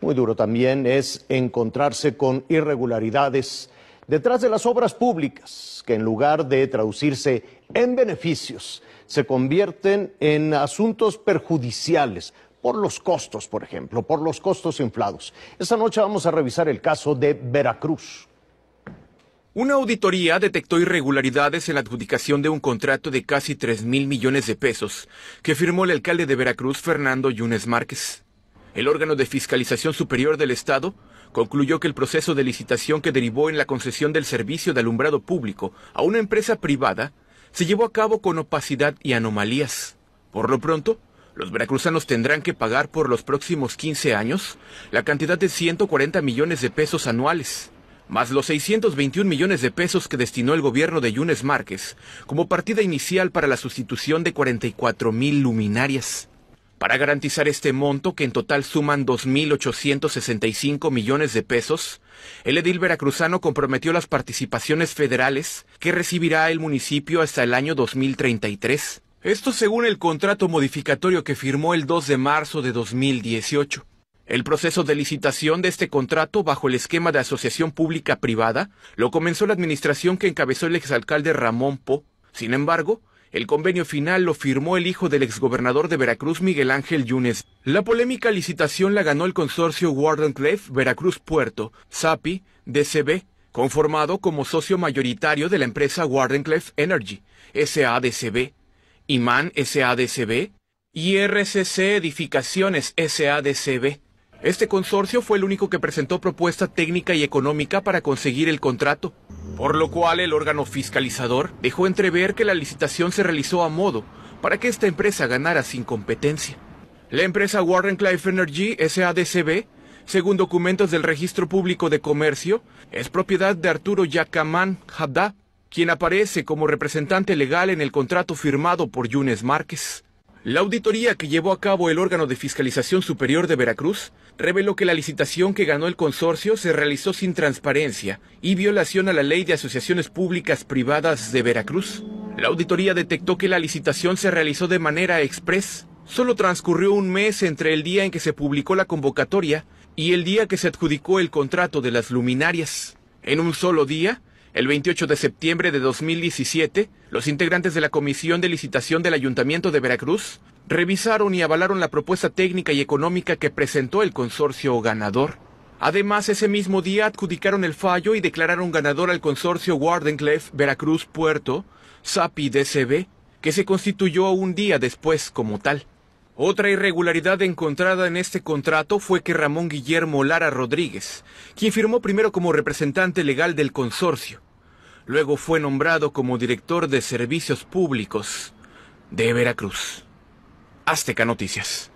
Muy duro también es encontrarse con irregularidades detrás de las obras públicas, que en lugar de traducirse en beneficios, se convierten en asuntos perjudiciales por los costos, por ejemplo, por los costos inflados. Esta noche vamos a revisar el caso de Veracruz. Una auditoría detectó irregularidades en la adjudicación de un contrato de casi 3 mil millones de pesos que firmó el alcalde de Veracruz, Fernando Yunes Márquez el órgano de fiscalización superior del Estado concluyó que el proceso de licitación que derivó en la concesión del servicio de alumbrado público a una empresa privada se llevó a cabo con opacidad y anomalías. Por lo pronto, los veracruzanos tendrán que pagar por los próximos 15 años la cantidad de 140 millones de pesos anuales, más los 621 millones de pesos que destinó el gobierno de Yunes Márquez como partida inicial para la sustitución de 44 mil luminarias para garantizar este monto, que en total suman 2.865 millones de pesos, el edil veracruzano comprometió las participaciones federales que recibirá el municipio hasta el año 2033. Esto según el contrato modificatorio que firmó el 2 de marzo de 2018. El proceso de licitación de este contrato bajo el esquema de asociación pública-privada lo comenzó la administración que encabezó el exalcalde Ramón Po. Sin embargo, el convenio final lo firmó el hijo del exgobernador de Veracruz, Miguel Ángel Yunes. La polémica licitación la ganó el consorcio Wardenclave Veracruz Puerto, SAPI, DCB, conformado como socio mayoritario de la empresa Wardenclave Energy, SADCB, Iman SADCB y RCC Edificaciones SADCB. Este consorcio fue el único que presentó propuesta técnica y económica para conseguir el contrato por lo cual el órgano fiscalizador dejó entrever que la licitación se realizó a modo para que esta empresa ganara sin competencia. La empresa Warren Clive Energy SADCB, según documentos del Registro Público de Comercio, es propiedad de Arturo Yacamán Haddad, quien aparece como representante legal en el contrato firmado por Yunes Márquez. La auditoría que llevó a cabo el órgano de fiscalización superior de Veracruz reveló que la licitación que ganó el consorcio se realizó sin transparencia y violación a la ley de asociaciones públicas privadas de Veracruz. La auditoría detectó que la licitación se realizó de manera express. Solo transcurrió un mes entre el día en que se publicó la convocatoria y el día que se adjudicó el contrato de las luminarias. En un solo día, el 28 de septiembre de 2017, los integrantes de la Comisión de Licitación del Ayuntamiento de Veracruz revisaron y avalaron la propuesta técnica y económica que presentó el consorcio ganador. Además, ese mismo día adjudicaron el fallo y declararon ganador al consorcio Wardenclef, Veracruz Puerto, SAPI DCB, que se constituyó un día después como tal. Otra irregularidad encontrada en este contrato fue que Ramón Guillermo Lara Rodríguez, quien firmó primero como representante legal del consorcio, luego fue nombrado como director de servicios públicos de Veracruz. Azteca Noticias.